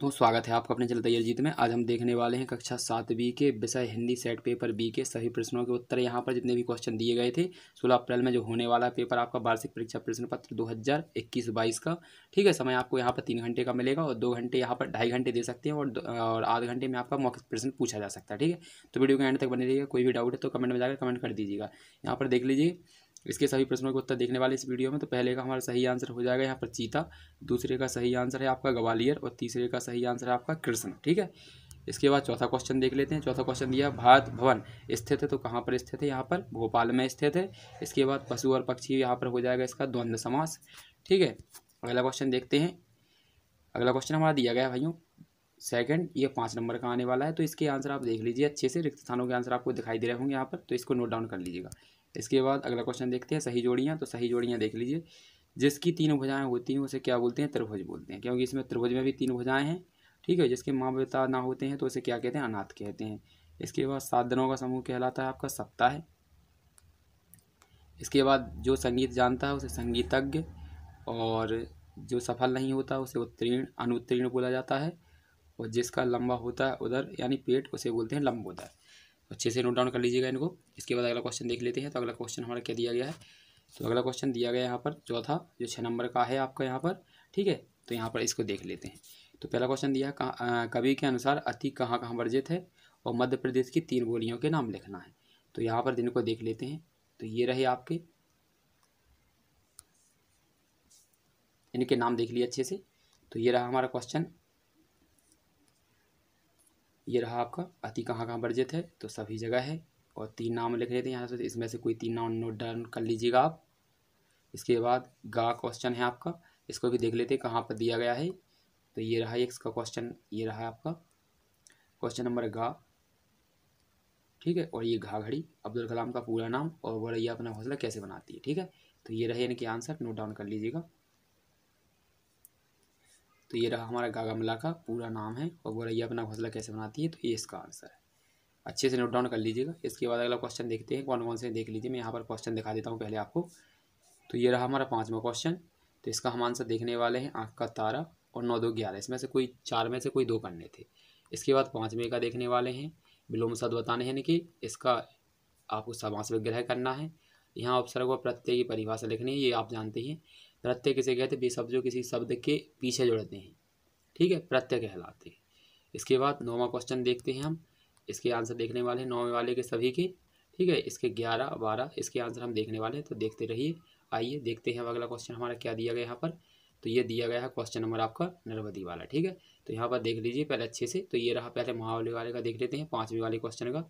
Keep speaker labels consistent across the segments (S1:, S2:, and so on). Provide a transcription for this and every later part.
S1: तो स्वागत है आपका अपने चलते तैयार जीत में आज हम देखने वाले हैं कक्षा सात बी के विषय हिंदी सेट पेपर बी के सभी प्रश्नों के उत्तर यहाँ पर जितने भी क्वेश्चन दिए गए थे 16 अप्रैल में जो होने वाला पेपर आपका वार्षिक परीक्षा प्रश्न पत्र 2021-22 का ठीक है समय आपको यहाँ पर तीन घंटे का मिलेगा और दो घंटे यहाँ पर ढाई घंटे दे सकते हैं और और आधे घंटे में आपका मौके प्रश्न पूछा जा सकता है ठीक है तो वीडियो के एंड तक बने रहिएगा कोई भी डाउट है तो कमेंट में जाकर कमेंट कर दीजिएगा यहाँ पर देख लीजिए इसके सभी प्रश्नों के उत्तर देखने वाले इस वीडियो में तो पहले का हमारा सही आंसर हो जाएगा यहाँ पर चीता दूसरे का सही आंसर है आपका ग्वालियर और तीसरे का सही आंसर है आपका कृष्ण ठीक है इसके बाद चौथा क्वेश्चन देख लेते हैं चौथा क्वेश्चन दिया भारत भवन स्थित है तो कहाँ पर स्थित है यहाँ पर भोपाल में स्थित है इसके बाद पशु और पक्षी यहाँ पर हो जाएगा इसका द्वंद्व समास ठीक है अगला क्वेश्चन देखते हैं अगला क्वेश्चन हमारा दिया गया भाइयों सेकंड ये पाँच नंबर का आने वाला है तो इसके आंसर आप देख लीजिए अच्छे से रिक्त स्थानों के आंसर आपको दिखाई दे रहे होंगे यहाँ पर तो इसको नोट डाउन कर लीजिएगा इसके बाद अगला क्वेश्चन देखते हैं सही जोड़ियाँ तो सही जोड़ियाँ देख लीजिए जिसकी तीन भुजाएँ होती हैं उसे क्या बोलते हैं त्रिभुज बोलते हैं क्योंकि इसमें त्रिभुज में भी तीन भुजाएँ हैं ठीक है जिसके माँ पिता ना होते हैं तो उसे क्या कहते हैं अनाथ कहते हैं इसके बाद सात दिनों का समूह कहलाता है आपका सप्ताह है इसके बाद जो संगीत जानता है उसे संगीतज्ञ और जो सफल नहीं होता उसे उत्तीर्ण अनुत्तीर्ण बोला जाता है और जिसका लंबा होता है उधर यानी पेट उसे बोलते हैं लंबोदर अच्छे से नोट डाउन कर लीजिएगा इनको इसके बाद अगला क्वेश्चन देख लेते हैं तो अगला क्वेश्चन हमारा क्या दिया गया है तो अगला क्वेश्चन दिया गया यहाँ पर चौथा जो छः नंबर का है आपका यहाँ पर ठीक है तो यहाँ पर इसको देख लेते हैं तो पहला क्वेश्चन दिया कवि के अनुसार अति कहाँ कहाँ वर्जित है और मध्य प्रदेश की तीन बोलियों के नाम लिखना है तो यहाँ पर जिनको देख लेते हैं तो ये रहे आपके इनके नाम देख लिए अच्छे से तो ये रहा हमारा क्वेश्चन ये रहा आपका अति कहाँ कहाँ वर्जित है तो सभी जगह है और तीन नाम लिख लेते हैं यहाँ से तो इसमें से कोई तीन नाम नोट डाउन कर लीजिएगा आप इसके बाद गा क्वेश्चन है आपका इसको भी देख लेते हैं कहाँ पर दिया गया है तो ये रहा एक इसका क्वेश्चन ये रहा आपका क्वेश्चन नंबर गा ठीक है और ये घाघड़ी अब्दुल कलाम का पूरा नाम और वरैया अपना हौसला कैसे बनाती है ठीक है तो ये रहे इनके आंसर नोट डाउन कर लीजिएगा तो ये रहा हमारा गागामला का पूरा नाम है और ये अपना घोसला कैसे बनाती है तो ये इसका आंसर है अच्छे से नोट डाउन कर लीजिएगा इसके बाद अगला क्वेश्चन देखते हैं कौन कौन से देख लीजिए मैं यहाँ पर क्वेश्चन दिखा देता हूँ पहले आपको तो ये रहा हमारा पाँचवा क्वेश्चन तो इसका हम आंसर देखने वाले हैं आँख का तारा और नौ दो ग्यारह इसमें से कोई चार में से कोई दो करने थे इसके बाद पाँचवें का देखने वाले हैं विलोम सद बताने हैं कि इसका आपको समास विग्रह करना है यहाँ अवसर को प्रत्यय की परिभाषा लिखनी है ये आप जानते हैं प्रत्यय किसे कहते हैं जो किसी शब्द के पीछे जुड़ते हैं ठीक है प्रत्यय कहलाते हैं इसके बाद नौवा क्वेश्चन देखते हैं हम इसके आंसर देखने वाले हैं नौवें वाले के सभी के ठीक है इसके ग्यारह बारह इसके आंसर हम देखने वाले हैं तो देखते रहिए आइए देखते हैं अगला क्वेश्चन हमारा क्या दिया गया यहाँ पर तो ये दिया गया है क्वेश्चन नंबर आपका नरवदी वाला ठीक है तो यहाँ पर देख लीजिए पहले अच्छे से तो ये रहा पहले महावली वाले का देख लेते हैं पाँचवीं वाले क्वेश्चन का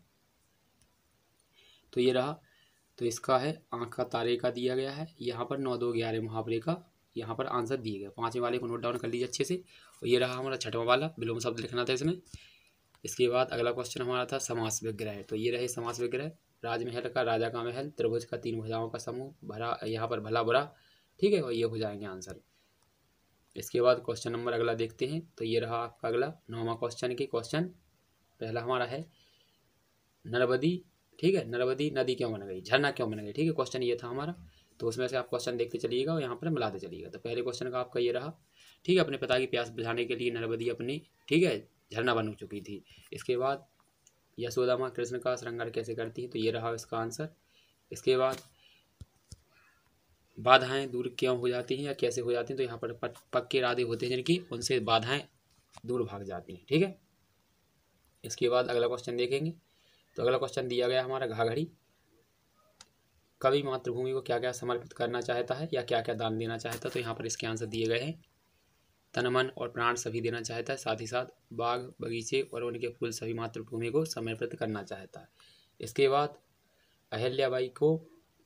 S1: तो ये रहा तो इसका है आँख का तारे का दिया गया है यहाँ पर नौ दो ग्यारह मुहावरे का यहाँ पर आंसर दिए गए पाँचवें वाले को नोट डाउन कर लीजिए अच्छे से और ये रहा हमारा छठवां वाला विलोम शब्द लिखना था इसमें इसके बाद अगला क्वेश्चन हमारा था समास विग्रह तो ये रहे समास विग्रह राजमहल का राजा का महल त्रिभुज का तीन भुजाओं का समूह भरा यहाँ पर भला बुरा ठीक है और ये हो जाएंगे आंसर इसके बाद क्वेश्चन नंबर अगला देखते हैं तो ये रहा आपका अगला नौवा क्वेश्चन के क्वेश्चन पहला हमारा है नरबदी ठीक है नर्मदी नदी क्यों बन गई झरना क्यों बन गई ठीक है क्वेश्चन ये था हमारा तो उसमें से आप क्वेश्चन देखते चलिएगा और यहाँ पर मिलाते चलिएगा तो पहले क्वेश्चन का आपका ये रहा ठीक है अपने पिता की प्यास बुझाने के लिए नर्मदी अपनी ठीक है झरना बन चुकी थी इसके बाद यशोदा माँ कृष्ण का श्रृंगार कैसे करती है तो ये रहा इसका आंसर इसके बाद बाधाएं दूर क्यों हो जाती हैं या कैसे हो जाती हैं तो यहाँ पर पक्के इरादे होते हैं जिनकी उनसे बाधाएं दूर भाग जाती हैं ठीक है इसके बाद अगला क्वेश्चन देखेंगे तो अगला क्वेश्चन दिया गया हमारा घाघड़ी कवि मातृभूमि को क्या क्या समर्पित करना चाहता है या क्या क्या दान देना चाहता है तो यहाँ पर इसके आंसर दिए गए हैं तन मन और प्राण सभी देना चाहता है साथ ही साथ बाग बगीचे और उनके फूल सभी मातृभूमि को समर्पित करना चाहता है इसके बाद अहल्याबाई को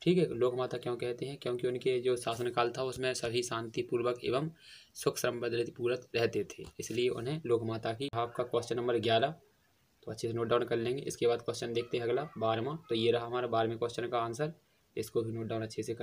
S1: ठीक है लोकमाता क्यों कहते हैं क्योंकि उनके जो शासनकाल था उसमें सभी शांतिपूर्वक एवं सुख पूर्वक रहते थे इसलिए उन्हें लोकमाता की आपका क्वेश्चन नंबर ग्यारह तो अच्छे से नोट डाउन कर लेंगे इसके बाद क्वेश्चन देखते हैं अगला बारहवा तो ये रहा हमारा बारहवें क्वेश्चन का आंसर इसको भी नोट डाउन अच्छे से